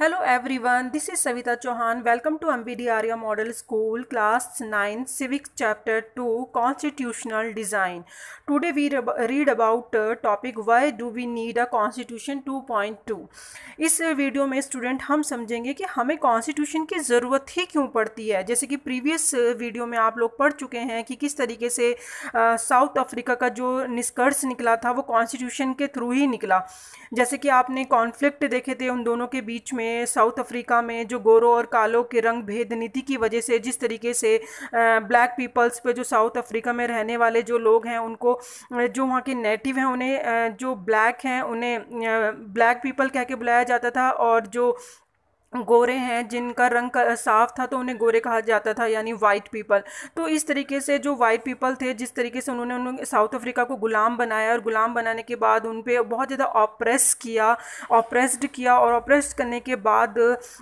Hello everyone this is Savita Chauhan welcome to M B Arya model school class nine civics chapter two constitutional design today we read about topic why do we need a constitution two point two इस video में student हम समझेंगे कि हमें constitution की ज़रूरत ही क्यों पड़ती है जैसे कि प्रीवियस वीडियो uh, में आप लोग पढ़ चुके हैं कि किस तरीके से साउथ uh, अफ्रीका का जो निष्कर्ष निकला था वो कॉन्स्टिट्यूशन के थ्रू ही निकला जैसे कि आपने कॉन्फ्लिक्ट देखे थे उन दोनों के बीच में में साउथ अफ्रीका में जो गोरों और कालों के रंग भेद नीति की वजह से जिस तरीके से ब्लैक पीपल्स पे जो साउथ अफ्रीका में रहने वाले जो लोग हैं उनको जो वहाँ के नेटिव हैं उन्हें जो ब्लैक हैं उन्हें ब्लैक पीपल कह के बुलाया जाता था और जो गोरे हैं जिनका रंग साफ था तो उन्हें गोरे कहा जाता था यानी वाइट पीपल तो इस तरीके से जो वाइट पीपल थे जिस तरीके से उन्होंने उन्होंने साउथ अफ्रीका को गुलाम बनाया और गुलाम बनाने के बाद उन पर बहुत ज़्यादा ऑप्रेस किया ऑप्रेस्ड किया और ऑप्रेस करने के बाद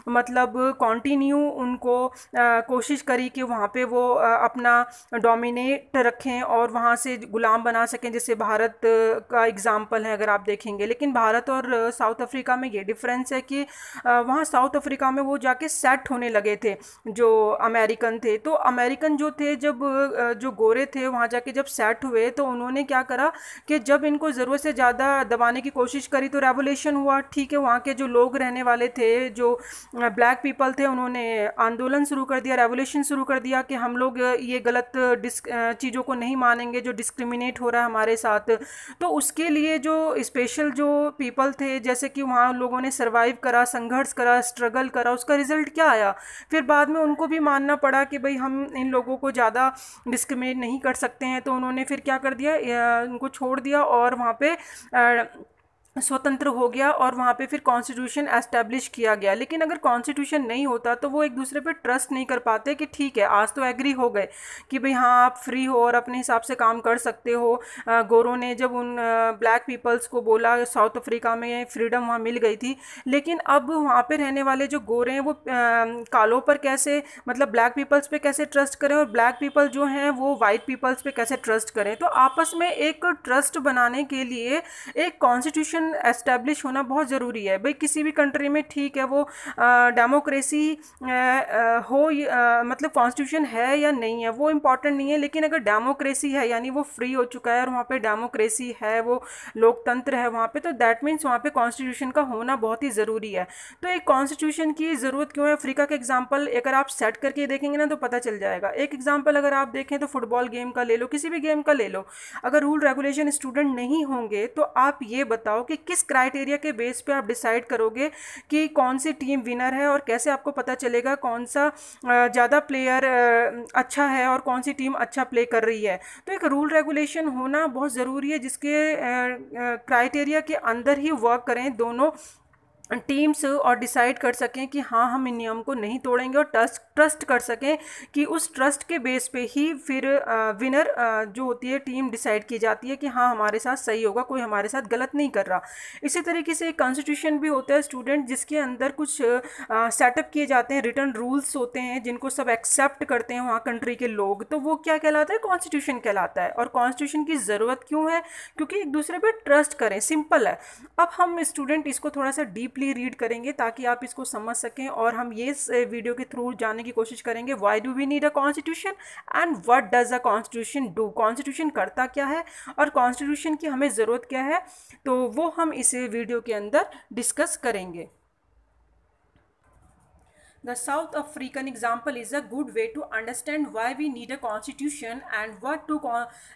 मतलब कॉन्टीन्यू उनको आ, कोशिश करी कि वहाँ पर वो आ, अपना डोमिनेट रखें और वहाँ से गुलाम बना सकें जैसे भारत का एग्ज़ाम्पल है अगर आप देखेंगे लेकिन भारत और साउथ अफ्रीका में ये डिफरेंस है कि वहाँ साउथ अफ्रीका में वो जाके सेट होने लगे थे जो अमेरिकन थे तो अमेरिकन जो थे जब जो गोरे थे वहाँ जाके जब सेट हुए तो उन्होंने क्या करा कि जब इनको ज़रूरत से ज़्यादा दबाने की कोशिश करी तो रेवोल्यूशन हुआ ठीक है वहाँ के जो लोग रहने वाले थे जो ब्लैक पीपल थे उन्होंने आंदोलन शुरू कर दिया रेवोल्यूशन शुरू कर दिया कि हम लोग ये गलत चीज़ों को नहीं मानेंगे जो डिस्क्रिमिनेट हो रहा है हमारे साथ तो उसके लिए जो स्पेशल जो पीपल थे जैसे कि वहाँ लोगों ने सर्वाइव करा संघर्ष करा स्ट्रगल करा उसका रिज़ल्ट क्या आया फिर बाद में उनको भी मानना पड़ा कि भाई हम इन लोगों को ज़्यादा डिस्क्रिमिनेट नहीं कर सकते हैं तो उन्होंने फिर क्या कर दिया उनको छोड़ दिया और वहाँ पर स्वतंत्र हो गया और वहाँ पे फिर कॉन्स्टिट्यूशन एस्टेब्लिश किया गया लेकिन अगर कॉन्स्टिट्यूशन नहीं होता तो वो एक दूसरे पे ट्रस्ट नहीं कर पाते कि ठीक है आज तो एग्री हो गए कि भाई हाँ आप फ्री हो और अपने हिसाब से काम कर सकते हो गोरों ने जब उन ब्लैक पीपल्स को बोला साउथ अफ्रीका में फ्रीडम वहाँ मिल गई थी लेकिन अब वहाँ पर रहने वाले जो गोरे हैं वो कालों पर कैसे मतलब ब्लैक पीपल्स पर कैसे ट्रस्ट करें और ब्लैक पीपल जो हैं वो वाइट पीपल्स पर कैसे ट्रस्ट करें तो आपस में एक ट्रस्ट बनाने के लिए एक कॉन्स्टिट्यूशन इंस्टीट्यूशन एस्टेब्लिश होना बहुत ज़रूरी है भाई किसी भी कंट्री में ठीक है वो डेमोक्रेसी हो आ, मतलब कॉन्स्टिट्यूशन है या नहीं है वो इम्पॉर्टेंट नहीं है लेकिन अगर डेमोक्रेसी है यानी वो फ्री हो चुका है और वहाँ पर डेमोक्रेसी है वो लोकतंत्र है वहाँ पर तो दैट मीन्स वहाँ पर कॉन्स्टिट्यूशन का होना बहुत ही ज़रूरी है तो एक कॉन्स्टिट्यूशन की ज़रूरत क्यों है अफ्रीका का एग्जाम्पल अगर आप सेट करके देखेंगे ना तो पता चल जाएगा एक एग्जाम्पल अगर आप देखें तो फुटबॉल गेम का ले लो किसी भी गेम का ले लो अगर रूल रेगुलेशन स्टूडेंट नहीं होंगे तो आप ये बताओ कि कि किस क्राइटेरिया के बेस पे आप डिसाइड करोगे कि कौन सी टीम विनर है और कैसे आपको पता चलेगा कौन सा ज़्यादा प्लेयर अच्छा है और कौन सी टीम अच्छा प्ले कर रही है तो एक रूल रेगुलेशन होना बहुत ज़रूरी है जिसके क्राइटेरिया के अंदर ही वर्क करें दोनों टीम्स और डिसाइड कर सकें कि हाँ हम इन नियम को नहीं तोड़ेंगे और ट्रस्ट ट्रस्ट कर सकें कि उस ट्रस्ट के बेस पे ही फिर विनर जो होती है टीम डिसाइड की जाती है कि हाँ हमारे साथ सही होगा कोई हमारे साथ गलत नहीं कर रहा इसी तरीके से एक कॉन्स्टिट्यूशन भी होता है स्टूडेंट जिसके अंदर कुछ सेटअप किए जाते हैं रिटर्न रूल्स होते हैं जिनको सब एक्सेप्ट करते हैं वहाँ कंट्री के लोग तो वो क्या कहलाता है कॉन्स्टिट्यूशन कहलाता है और कॉन्स्टिट्यूशन की ज़रूरत क्यों है क्योंकि एक दूसरे पर ट्रस्ट करें सिंपल है अब हम स्टूडेंट इसको थोड़ा सा डीपली डीपली रीड करेंगे ताकि आप इसको समझ सकें और हम ये वीडियो के थ्रू जानने की कोशिश करेंगे why do we need a constitution and what does a constitution do constitution करता क्या है और कॉन्स्टिट्यूशन की हमें ज़रूरत क्या है तो वो हम इसे वीडियो के अंदर डिस्कस करेंगे The South African example is a good way to understand why we need a constitution and what do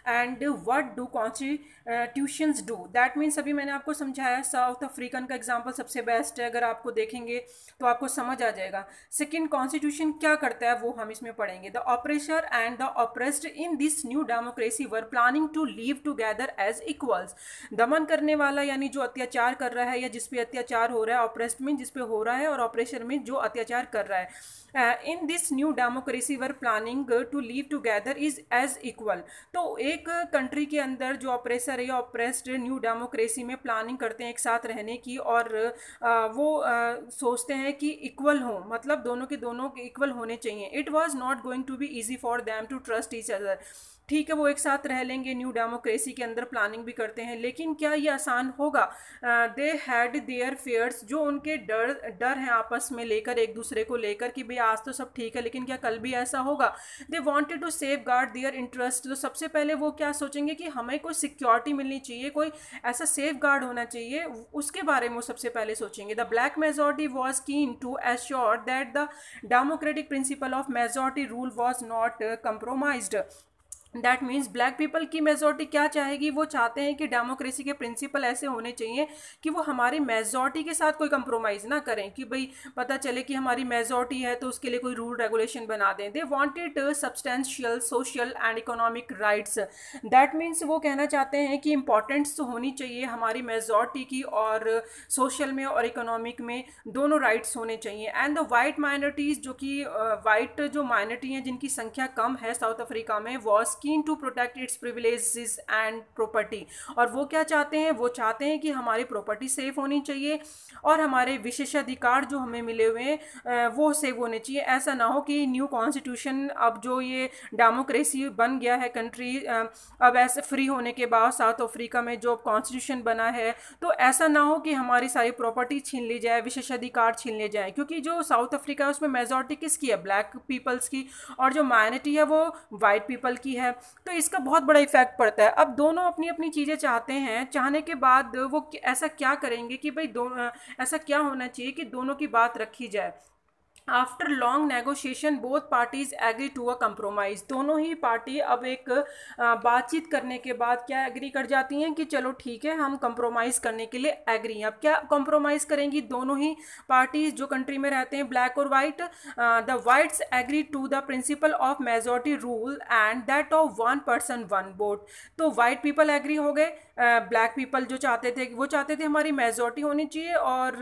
and what do constitutions do that means अभी मैंने आपको समझाया साउथ अफ्रीकन का एग्जाम्पल सबसे बेस्ट है अगर आपको देखेंगे तो आपको समझ आ जाएगा सेकेंड कॉन्स्टिट्यूशन क्या करता है वो हम इसमें पढ़ेंगे the oppressor and the oppressed in this new democracy were planning to live together as equals दमन करने वाला यानी जो अत्याचार कर रहा है या जिसपे अत्याचार हो रहा है ऑपरेस्ट में जिसपे हो रहा है और ऑपरेशन में जो अत्याचार कर कर रहा है in this new democracy were planning to live together is as equal तो एक कंट्री के अंदर जो ऑपरेसर या ऑपरेस्ड न्यू डेमोक्रेसी में प्लानिंग करते हैं एक साथ रहने की और uh, वो uh, सोचते हैं कि इक्वल हो मतलब दोनों के दोनों इक्वल होने चाहिए it was not going to be easy for them to trust each other ठीक है वो एक साथ रह लेंगे न्यू डेमोक्रेसी के अंदर प्लानिंग भी करते हैं लेकिन क्या ये आसान होगा दे हैड देयर फेयर्स जो उनके डर डर हैं आपस में लेकर एक दूसरे को लेकर कि भाई आज तो सब ठीक है लेकिन क्या कल भी ऐसा होगा they wanted to safeguard their interest तो सबसे पहले वो क्या सोचेंगे कि हमें कोई सिक्योरिटी मिलनी चाहिए कोई ऐसा सेफ गार्ड होना चाहिए उसके बारे में वो सबसे पहले सोचेंगे the black majority was keen to assure that the democratic principle of majority rule was not compromise that means black people की मेजोरिटी क्या चाहेगी वो चाहते हैं कि डेमोक्रेसी के प्रिंसिपल ऐसे होने चाहिए कि वो हमारी मेजोरिटी के साथ कोई कंप्रोमाइज़ ना करें कि भाई पता चले कि हमारी मेजोरिटी है तो उसके लिए कोई रूल रेगुलेशन बना दें they wanted substantial social and economic rights that means वो कहना चाहते हैं कि इंपॉर्टेंस तो होनी चाहिए हमारी मेजोरिटी की और सोशल में और इकोनॉमिक में दोनों राइट्स होने चाहिए एंड द वाइट माइनॉरिटीज़ जो कि वाइट uh, जो माइनॉरिटी हैं जिनकी संख्या कम है साउथ अफ्रीका में was keen to protect its privileges and property और वो क्या चाहते हैं वो चाहते हैं कि हमारी प्रॉपर्टी सेफ होनी चाहिए और हमारे विशेषाधिकार जो हमें मिले हुए हैं वो सेव होने चाहिए ऐसा ना हो कि न्यू कॉन्स्टिट्यूशन अब जो ये डेमोक्रेसी बन गया है कंट्री अब ऐसे फ्री होने के बाद साउथ अफ्रीका में जो कॉन्स्टिट्यूशन बना है तो ऐसा ना हो कि हमारी सारी प्रॉपर्टी छीन ली जाए विशेषाधिकार छीन लिए जाए क्योंकि जो साउथ अफ्रीका है उसमें मेजोरिटी किसकी है ब्लैक पीपल्स की और जो माइनॉरिटी है वो वाइट पीपल की है हैं तो इसका बहुत बड़ा इफेक्ट पड़ता है अब दोनों अपनी अपनी चीज़ें चाहते हैं चाहने के बाद वो ऐसा क्या करेंगे कि भाई दो ऐसा क्या होना चाहिए कि दोनों की बात रखी जाए after long negotiation both parties agree to a compromise दोनों ही पार्टी अब एक बातचीत करने के बाद क्या एग्री कर जाती हैं कि चलो ठीक है हम कंप्रोमाइज़ करने के लिए एग्री हैं अब क्या कंप्रोमाइज़ करेंगी दोनों ही पार्टीज जो कंट्री में रहते हैं ब्लैक और white the whites agree to the principle of majority rule and that of one person one vote तो वाइट पीपल एग्री हो गए ब्लैक पीपल जो चाहते थे वो चाहते थे हमारी मेजोरिटी होनी चाहिए और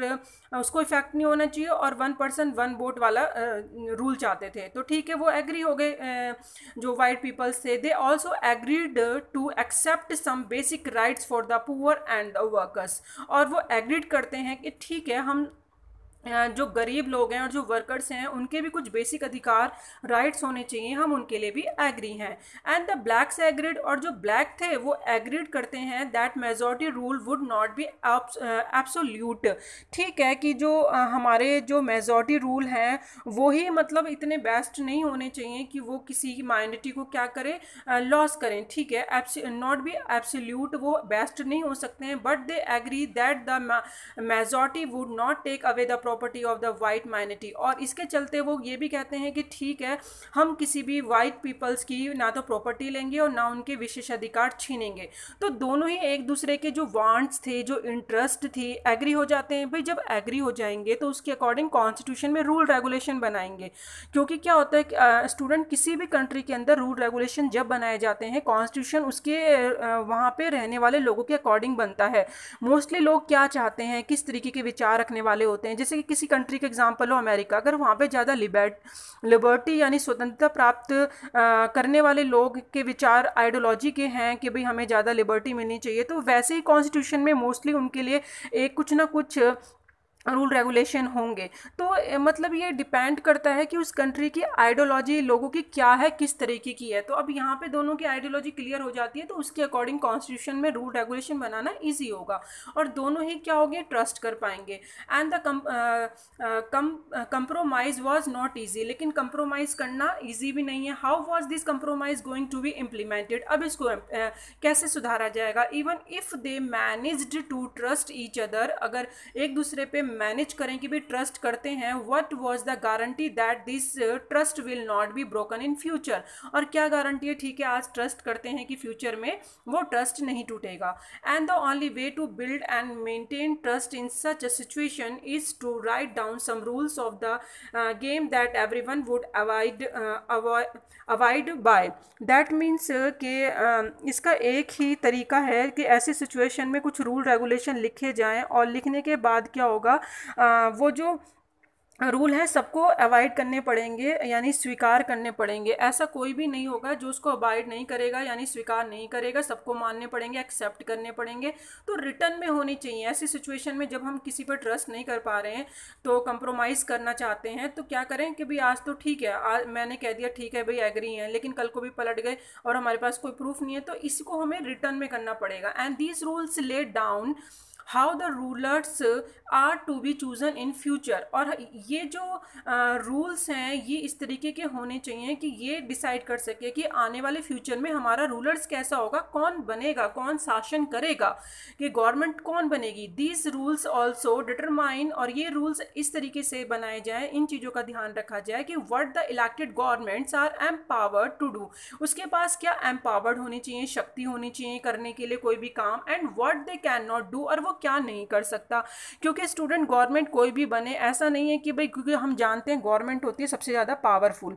उसको इफेक्ट नहीं होना चाहिए और वन पर्सन वन वोट वाला रूल चाहते थे तो ठीक है वो एग्री हो गए जो वाइट पीपल्स थे they also agreed to accept some basic rights for the poor and the workers और वो एग्रीड करते हैं कि ठीक है हम जो गरीब लोग हैं और जो वर्कर्स हैं उनके भी कुछ बेसिक अधिकार राइट्स होने चाहिए हम उनके लिए भी एग्री हैं एंड द ब्लैक्स एग्रीड और जो ब्लैक थे वो एग्रीड करते हैं that majority rule would not be absolute ठीक है कि जो हमारे जो मेजोरिटी रूल हैं वो ही मतलब इतने बेस्ट नहीं होने चाहिए कि वो किसी माइनॉरिटी को क्या करें लॉस करें ठीक है नॉट बी एब्सोल्यूट वो बेस्ट नहीं हो सकते हैं but they agree that the majority would not take away the property of the white minority और इसके चलते वो ये भी कहते हैं कि ठीक है हम किसी भी वाइट पीपल्स की ना तो प्रॉपर्टी लेंगे और ना उनके विशेष अधिकार छीनेंगे तो दोनों ही एक दूसरे के जो वांट्स थे जो इंटरेस्ट थी एग्री हो जाते हैं भाई जब एग्री हो जाएंगे तो उसके अकॉर्डिंग कॉन्स्टिट्यूशन में रूल रेगुलेशन बनाएंगे क्योंकि क्या होता है स्टूडेंट किसी भी कंट्री के अंदर रूल रेगुलेशन जब बनाए जाते हैं कॉन्स्टिट्यूशन उसके वहाँ पर रहने वाले लोगों के अकॉर्डिंग बनता है मोस्टली लोग क्या चाहते हैं किस तरीके के विचार रखने वाले होते हैं जैसे कि किसी कंट्री का एग्जाम्पल हो अमेरिका अगर वहाँ पर ज़्यादा लिबर्ट लिबर्टी यानी स्वतंत्रता प्राप्त करने वाले लोग के विचार आइडियोलॉजी के हैं कि भाई हमें ज़्यादा लिबर्टी मिलनी चाहिए तो वैसे ही कॉन्स्टिट्यूशन में मोस्टली उनके लिए एक कुछ ना कुछ रूल रेगुलेशन होंगे तो मतलब ये डिपेंड करता है कि उस कंट्री की आइडियोलॉजी लोगों की क्या है किस तरीके की है तो अब यहाँ पे दोनों की आइडियोलॉजी क्लियर हो जाती है तो उसके अकॉर्डिंग कॉन्स्टिट्यूशन में रूल रेगुलेशन बनाना इजी होगा और दोनों ही क्या होंगे ट्रस्ट कर पाएंगे and the come compromise was not easy लेकिन कंप्रोमाइज करना ईजी भी नहीं है how was this compromise going to be implemented अब इसको uh, कैसे सुधारा जाएगा even if they manage to trust each other अगर एक दूसरे पे मैनेज करें कि भी ट्रस्ट करते हैं what was the guarantee that this trust will not be broken in future और क्या गारंटी है ठीक है आज ट्रस्ट करते हैं कि फ्यूचर में वो ट्रस्ट नहीं टूटेगा and the only way to build and maintain trust in such a situation is to write down some rules of the game that everyone would avoid avoid by that means के uh, uh, uh um, इसका एक ही तरीका है कि ऐसी situation में कुछ rule regulation लिखे जाएं और लिखने के बाद क्या होगा आ, वो जो रूल है सबको अवॉइड करने पड़ेंगे यानी स्वीकार करने पड़ेंगे ऐसा कोई भी नहीं होगा जो उसको अवॉइड नहीं करेगा यानी स्वीकार नहीं करेगा सबको मानने पड़ेंगे एक्सेप्ट करने पड़ेंगे तो रिटर्न में होनी चाहिए ऐसी सिचुएशन में जब हम किसी पर ट्रस्ट नहीं कर पा रहे हैं तो कंप्रोमाइज़ करना चाहते हैं तो क्या करें कि भाई आज तो ठीक है आज मैंने कह दिया ठीक है भाई एग्री हैं लेकिन कल को भी पलट गए और हमारे पास कोई प्रूफ नहीं है तो इसको हमें रिटर्न में करना पड़ेगा and these rules lay down how the rulers are to be chosen in future और ये जो रूल्स uh, हैं ये इस तरीके के होने चाहिए कि ये डिसाइड कर सके कि आने वाले फ्यूचर में हमारा रूलर्स कैसा होगा कौन बनेगा कौन शासन करेगा कि गवर्नमेंट कौन बनेगी दीज रूल्स ऑल्सो डिटरमाइन और ये रूल्स इस तरीके से बनाए जाएँ इन चीज़ों का ध्यान रखा जाए कि what the elected governments are empowered to do उसके पास क्या एम्पावर्ड होनी चाहिए शक्ति होनी चाहिए करने के लिए कोई भी काम and what they can not do और वो क्या नहीं कर सकता क्योंकि स्टूडेंट गवर्नमेंट कोई भी बने ऐसा नहीं है कि भाई क्योंकि हम जानते हैं गवर्नमेंट होती है सबसे ज़्यादा पावरफुल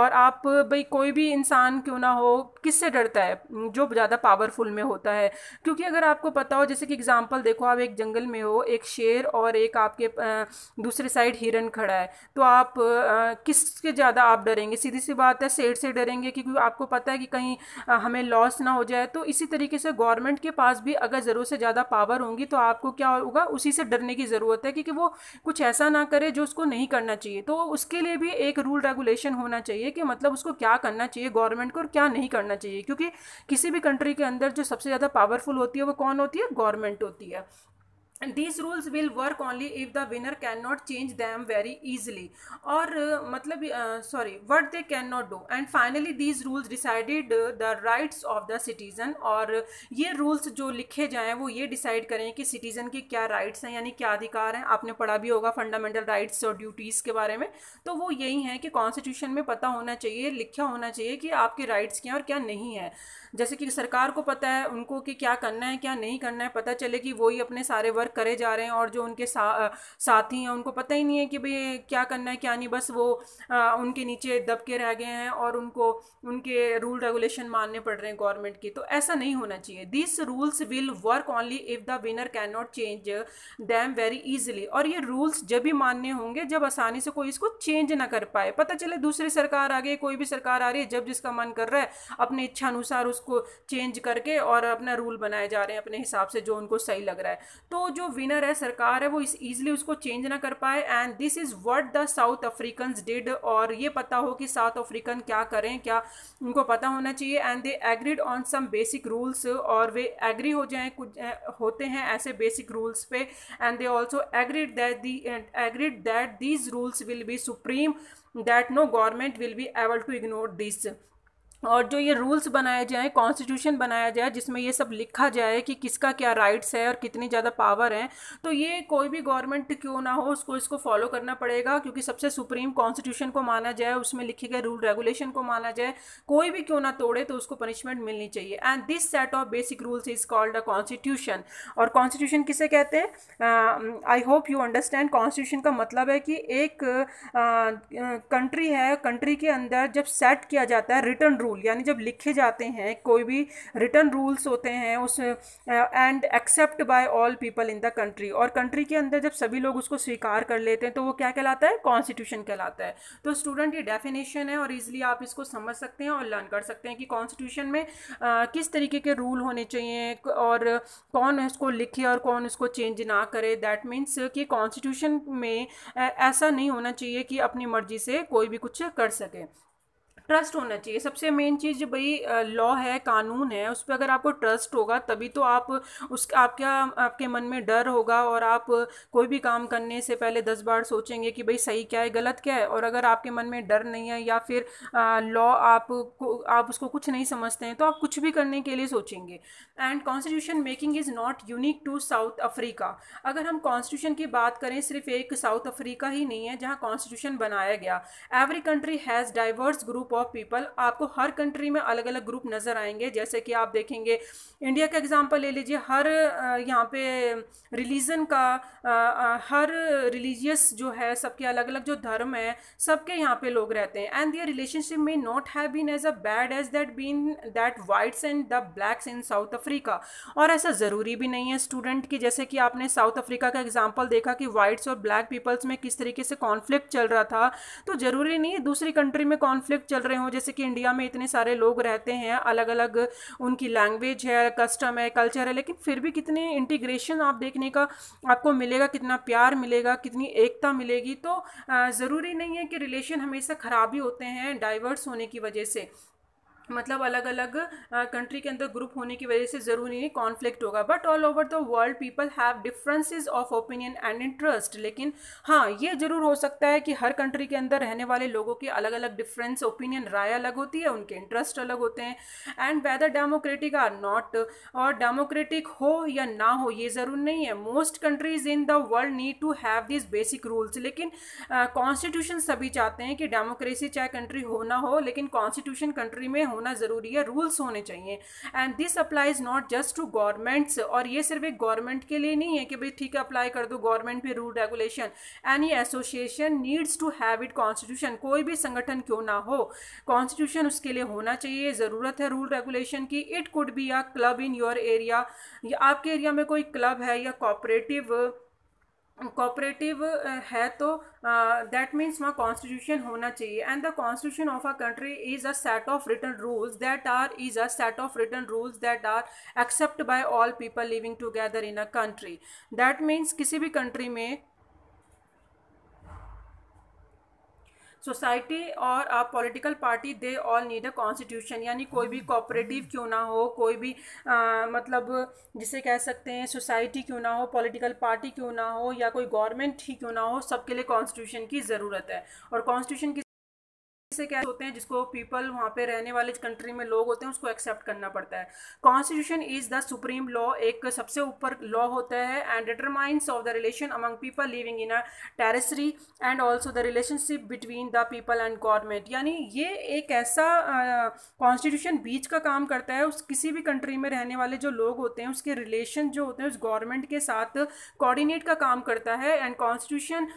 और आप भाई कोई भी इंसान क्यों ना हो किससे डरता है जो ज़्यादा पावरफुल में होता है क्योंकि अगर आपको पता हो जैसे कि एग्ज़ाम्पल देखो आप एक जंगल में हो एक शेर और एक आपके दूसरे साइड हिरन खड़ा है तो आप किसके ज़्यादा आप डरेंगे सीधी सी बात है शेर से डरेंगे क्योंकि आपको पता है कि कहीं हमें लॉस ना हो जाए तो इसी तरीके से गवर्नमेंट के पास भी अगर ज़रूरत से ज़्यादा पावर होंगी तो तो आपको क्या होगा उसी से डरने की ज़रूरत है क्योंकि वो कुछ ऐसा ना करे जो उसको नहीं करना चाहिए तो उसके लिए भी एक रूल रेगुलेशन होना चाहिए कि मतलब उसको क्या करना चाहिए गवर्नमेंट को और क्या नहीं करना चाहिए क्योंकि किसी भी कंट्री के अंदर जो सबसे ज़्यादा पावरफुल होती है वो कौन होती है गवर्नमेंट होती है and these rules will work only if the winner cannot change them very easily or uh, matlab uh, sorry what they cannot do and finally these rules decided uh, the rights of the citizen or uh, ye rules jo likhe jaye wo ye decide kare ki citizen ke kya rights hain yani kya adhikar hain aapne padha bhi hoga fundamental rights और duties ke bare mein to wo yahi hai ki constitution mein pata hona chahiye likha hona chahiye ki aapke rights kya hain aur kya nahi है jaise ki sarkar ko pata hai unko ki kya karna hai kya nahi karna hai pata chale ki wo hi apne sare cover करे जा रहे हैं और जो उनके सा, साथी हैं उनको पता ही नहीं है कि भाई क्या करना है क्या नहीं बस वो आ, उनके नीचे दब के रह गए हैं और उनको उनके रूल रेगुलेशन मानने पड़ रहे हैं गवर्नमेंट की तो ऐसा नहीं होना चाहिए this rules will work only if the winner can not change them very easily और ये रूल्स जब भी मानने होंगे जब आसानी से कोई इसको चेंज ना कर पाए पता चले दूसरी सरकार आ गई कोई भी सरकार आ रही है जब जिसका मन कर रहा है अपने इच्छा अनुसार उसको चेंज करके और अपना रूल बनाए जा रहे हैं अपने हिसाब से जो उनको सही लग रहा है तो जो विनर है सरकार है वो इस ईजिली उसको चेंज ना कर पाए and this is what the South African did और ये पता हो कि साउथ अफ्रीकन क्या करें क्या उनको पता होना चाहिए and they agreed on some basic rules और वे एग्री हो जाएँ कुछ होते हैं ऐसे बेसिक रूल्स पे and they also agreed that they agreed that these rules will be supreme that no government will be able to ignore this और जो ये रूल्स बनाए जाएँ कॉन्स्टिट्यूशन बनाया जाए जिसमें ये सब लिखा जाए कि किसका क्या राइट्स है और कितनी ज़्यादा पावर है तो ये कोई भी गवर्नमेंट क्यों ना हो उसको इसको फॉलो करना पड़ेगा क्योंकि सबसे सुप्रीम कॉन्स्टिट्यूशन को माना जाए उसमें लिखे गए रूल रेगुलेशन को माना जाए कोई भी क्यों ना तोड़े तो उसको पनिशमेंट मिलनी चाहिए and this set of basic rules is called a constitution और कॉन्स्टिट्यूशन किसे कहते हैं I hope you understand constitution का मतलब है कि एक कंट्री uh, uh, है कंट्री के अंदर जब सेट किया जाता है रिटर्न रूल यानी जब लिखे जाते हैं कोई भी रिटर्न रूल्स होते हैं उस and accept by all people in the country और कंट्री के अंदर जब सभी लोग उसको स्वीकार कर लेते हैं तो वो क्या कहलाता है कॉन्स्टिट्यूशन कहलाता है तो स्टूडेंट ये डेफिनेशन है और इजीली आप इसको समझ सकते हैं और लर्न कर सकते हैं कि कॉन्स्टिट्यूशन में आ, किस तरीके के रूल होने चाहिए और कौन इसको लिखे और कौन इसको चेंज ना करे दैट मीन्स कि कॉन्स्टिट्यूशन में ऐसा नहीं होना चाहिए कि अपनी मर्जी से कोई भी कुछ कर सके ट्रस्ट होना चाहिए सबसे मेन चीज़ भाई लॉ है कानून है उस पर अगर आपको ट्रस्ट होगा तभी तो आप उस आपका आपके मन में डर होगा और आप कोई भी काम करने से पहले दस बार सोचेंगे कि भाई सही क्या है गलत क्या है और अगर आपके मन में डर नहीं है या फिर लॉ आप आप उसको कुछ नहीं समझते हैं तो आप कुछ भी करने के लिए सोचेंगे and constitution making is not unique to South Africa अगर हम कॉन्स्टिट्यूशन की बात करें सिर्फ एक साउथ अफ्रीका ही नहीं है जहाँ कॉन्स्टिट्यूशन बनाया गया every country has diverse group of people आपको हर कंट्री में अलग अलग ग्रुप नज़र आएंगे जैसे कि आप देखेंगे इंडिया का एग्जाम्पल ले लीजिए हर यहाँ पे रिलीजन का हर रिलीजियस जो है सबके अलग अलग जो धर्म है सबके यहाँ पे लोग रहते हैं एंड दियर रिलेशनशिप में not have been as a bad as that been that whites and the blacks in South Africa और ऐसा ज़रूरी भी नहीं है स्टूडेंट की जैसे कि आपने साउथ अफ्रीका का एग्जाम्पल देखा कि वाइट्स और ब्लैक पीपल्स में किस तरीके से कॉन्फ्लिक्ट चल रहा था तो ज़रूरी नहीं है दूसरी कंट्री में कॉन्फ्लिक्ट चल रहे हों जैसे कि इंडिया में इतने सारे लोग रहते हैं अलग अलग उनकी लैंग्वेज है कस्टम है कल्चर है लेकिन फिर भी कितने इंटीग्रेशन आप देखने का आपको मिलेगा कितना प्यार मिलेगा कितनी एकता मिलेगी तो ज़रूरी नहीं है कि रिलेशन हमेशा ख़राब ही होते हैं डाइवर्स होने की वजह से मतलब अलग अलग कंट्री के अंदर ग्रुप होने की वजह से ज़रूरी नहीं कॉन्फ्लिक्ट होगा but all over the world people have differences of opinion and interest लेकिन हाँ ये ज़रूर हो सकता है कि हर कंट्री के अंदर रहने वाले लोगों के अलग अलग डिफरेंस ओपिनियन राय अलग होती है उनके इंटरेस्ट अलग होते हैं and whether democratic or not और डेमोक्रेटिक हो या ना हो ये ज़रूर नहीं है most countries in the world need to have this basic rules लेकिन कॉन्स्टिट्यूशन uh, सभी चाहते हैं कि डेमोक्रेसी चाहे कंट्री हो ना हो लेकिन कॉन्स्टिट्यूशन कंट्री में हो होना ज़रूरी है रूल्स होने चाहिए and this applies not just to governments और ये सिर्फ एक गवर्नमेंट के लिए नहीं है कि भाई ठीक है अप्लाई कर दो गवर्नमेंट पे rule regulation any association needs to have it constitution कोई भी संगठन क्यों ना हो कॉन्स्टिट्यूशन उसके लिए होना चाहिए ज़रूरत है रूल रेगुलेशन की it could be a club in your area या आपके एरिया में कोई क्लब है या कॉपरेटिव कोऑपरेटिव uh, है तो दैट uh, मीन्स वहाँ कॉन्स्टिट्यूशन होना चाहिए and the constitution of a country is a set of written rules that are is a set of written rules that are accept by all people living together in a country that means किसी भी country में society और a political party they all need a constitution यानी कोई भी cooperative हम्म। क्यों ना हो कोई भी आ, मतलब जिसे कह सकते हैं सोसाइटी क्यों ना हो पॉलिटिकल पार्टी क्यों ना हो या कोई गवर्नमेंट ही क्यों ना हो सबके लिए कॉन्स्टिट्यूशन की ज़रूरत है और कॉन्स्टिट्यूशन की से क्या होते हैं जिसको पीपल वहाँ पे रहने वाले कंट्री में लोग होते हैं उसको एक्सेप्ट करना पड़ता है constitution is the supreme law एक सबसे ऊपर लॉ होता है एंड determines of the relation among people living in a territory and also the relationship between the people and government यानी ये एक ऐसा कॉन्स्टिट्यूशन uh, बीच का काम करता है उस किसी भी कंट्री में रहने वाले जो लोग होते हैं उसके रिलेशन जो होते हैं उस गवर्नमेंट के साथ कोऑर्डिनेट का काम करता है and constitution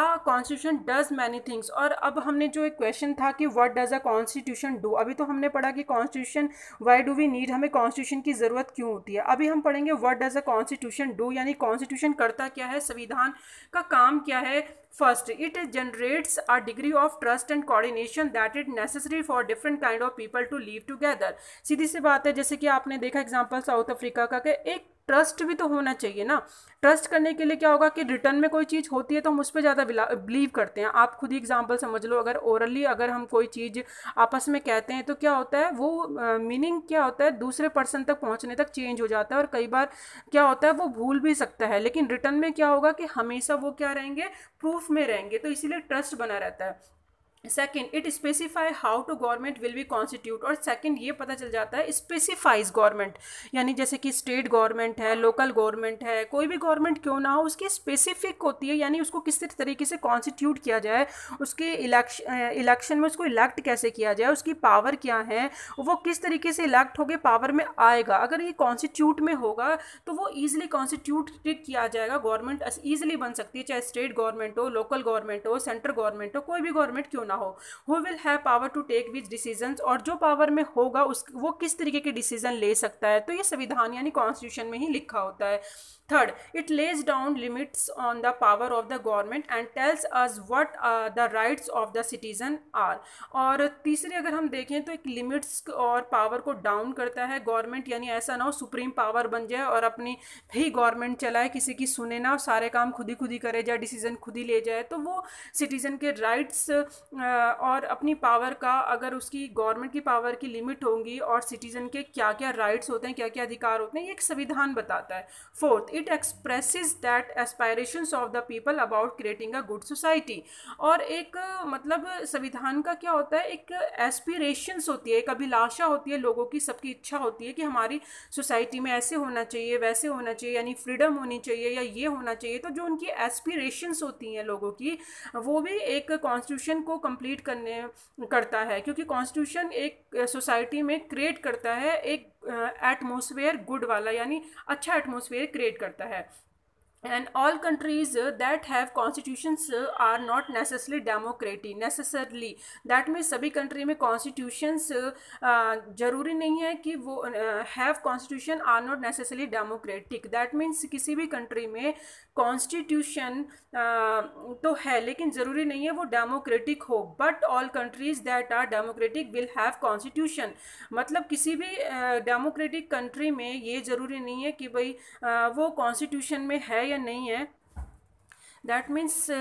ah constitution does many things और अब हमने जो एक क्वेश्चन क्वेश्चन था कि what does a constitution do अभी तो हमने पढ़ा कि constitution why do we need हमें कॉन्स्टिट्यूशन की ज़रूरत क्यों होती है अभी हम पढ़ेंगे what does a constitution do यानी कॉन्स्टिट्यूशन करता क्या है संविधान का काम क्या है first it generates a degree of trust and coordination that it necessary for different kind of people to live together सीधी सी बात है जैसे कि आपने देखा एग्जांपल साउथ अफ्रीका का कि एक ट्रस्ट भी तो होना चाहिए ना ट्रस्ट करने के लिए क्या होगा कि रिटर्न में कोई चीज़ होती है तो हम उस पर ज़्यादा बिलीव करते हैं आप खुद ही एग्जाम्पल समझ लो अगर ओरली अगर हम कोई चीज़ आपस में कहते हैं तो क्या होता है वो मीनिंग uh, क्या होता है दूसरे पर्सन तक पहुँचने तक चेंज हो जाता है और कई बार क्या होता है वो भूल भी सकता है लेकिन रिटर्न में क्या होगा कि हमेशा वो क्या रहेंगे प्रूफ में रहेंगे तो इसीलिए ट्रस्ट बना रहता है second it specify how to government will be constitute और सेकेंड ये पता चल जाता है स्पेसिफाइज गवर्नमेंट यानी जैसे कि स्टेट गवर्नमेंट है लोकल गवर्नमेंट है कोई भी गवर्नमेंट क्यों ना हो उसकी स्पेसिफिक होती है यानी उसको किस तरीके से कॉन्स्टिट्यूट किया जाए उसके इलेक्शन इलेक्शन में उसको इलेक्ट कैसे किया जाए उसकी पावर क्या है वो किस तरीके से इलेक्ट होकर पावर में आएगा अगर ये कॉन्स्टिट्यूट में होगा तो वो ईजिली कॉन्स्टिट्यूट किया जाएगा गवर्नमेंट ईजिली बन सकती है चाहे स्टेट गवर्नमेंट हो लोकल गवर्नमेंट हो सेंट्रल गवर्नमेंट हो कोई भी गवर्नमेंट क्यों ना रहा हो who will have power to take which decision और जो पावर में होगा उस वो किस तरीके के डिसीजन ले सकता है तो ये संविधान यानी कॉन्स्टिट्यूशन में ही लिखा होता है third it lays down limits on the power of the government and tells us what the rights of the citizen are और तीसरे अगर हम देखें तो एक लिमिट्स और पावर को डाउन करता है गवर्नमेंट यानी ऐसा ना हो सुप्रीम पावर बन जाए और अपनी ही गवर्नमेंट चलाए किसी की सुने ना और सारे काम खुद ही खुद ही करे जाए डिसीजन खुद ही ले जाए तो वो सिटीजन के राइट्स और अपनी पावर का अगर उसकी गवर्नमेंट की पावर की लिमिट होंगी और सिटीजन के क्या क्या राइट्स होते हैं क्या क्या अधिकार होते हैं ये एक संविधान बताता है fourth it expresses that aspirations of the people about creating a good society और एक मतलब संविधान का क्या होता है एक एस्पिरेशंस होती है एक अभिलाषा होती है लोगों की सबकी इच्छा होती है कि हमारी सोसाइटी में ऐसे होना चाहिए वैसे होना चाहिए यानी फ्रीडम होनी चाहिए या ये होना चाहिए तो जो उनकी एस्पिरेशंस होती हैं लोगों की वो भी एक कॉन्स्टिट्यूशन को कम कंप्लीट करने करता है क्योंकि कॉन्स्टिट्यूशन एक सोसाइटी में क्रिएट करता है एक एटमोसफेयर गुड वाला यानी अच्छा एटमोसफेयर क्रिएट करता है and all countries that have constitution are not necessarily democratic necessarily that mean सभी कंट्री में कॉन्स्टिट्यूशंस जरूरी नहीं है कि वो have constitution are not necessarily democratic that means किसी भी कंट्री में कॉन्स्टिट्यूशन uh, तो है लेकिन ज़रूरी नहीं है वो डेमोक्रेटिक हो but all countries that are democratic will have constitution मतलब किसी भी डेमोक्रेटिक uh, कंट्री में ये ज़रूरी नहीं है कि भाई uh, वो कॉन्स्टिट्यूशन में है या नहीं है दैट मीन्स uh,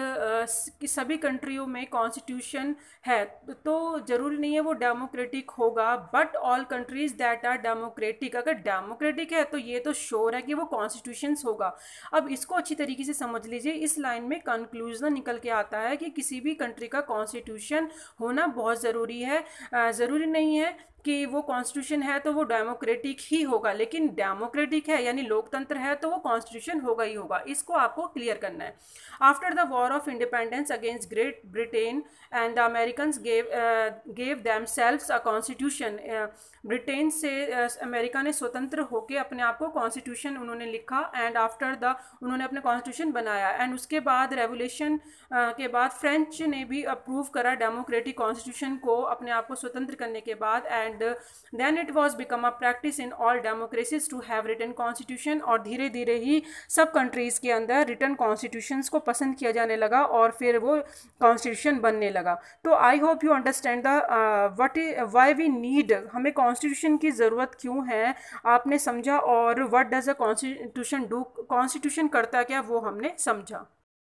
uh, कि सभी कंट्रियों में कॉन्स्टिट्यूशन है तो ज़रूरी नहीं है वो डेमोक्रेटिक होगा but all countries that are democratic अगर डेमोक्रेटिक है तो ये तो श्योर है कि वो कॉन्स्टिट्यूशंस होगा अब इसको अच्छी तरीके से समझ लीजिए इस लाइन में कंक्लूजन निकल के आता है कि किसी भी कंट्री का कॉन्स्टिट्यूशन होना बहुत ज़रूरी है ज़रूरी नहीं है कि वो कॉन्स्टिट्यूशन है तो वो डेमोक्रेटिक ही होगा लेकिन डेमोक्रेटिक है यानी लोकतंत्र है तो वो कॉन्स्टिट्यूशन होगा ही होगा इसको आपको क्लियर करना है after the war of independence against Great Britain and the American gave gave them self a constitution Britain से अमेरिका uh, ने स्वतंत्र होकर अपने आप को कॉन्स्टिट्यूशन उन्होंने लिखा एंड आफ्टर द उन्होंने अपने कॉन्स्टिट्यूशन बनाया एंड उसके बाद रेवोल्यूशन uh, के बाद फ्रेंच ने भी अप्रूव करा डेमोक्रेटिक कॉन्स्टिट्यूशन को अपने आप को स्वतंत्र करने के बाद and and then it was become a practice in all democracies to have written constitution और धीरे धीरे ही सब कंट्रीज़ के अंदर रिटर्न कॉन्स्टिट्यूशंस को पसंद किया जाने लगा और फिर वो कॉन्स्टिट्यूशन बनने लगा तो I hope you understand the what why we need हमें कॉन्स्टिट्यूशन की ज़रूरत क्यों है आपने समझा और what does a constitution do constitution करता क्या वो हमने समझा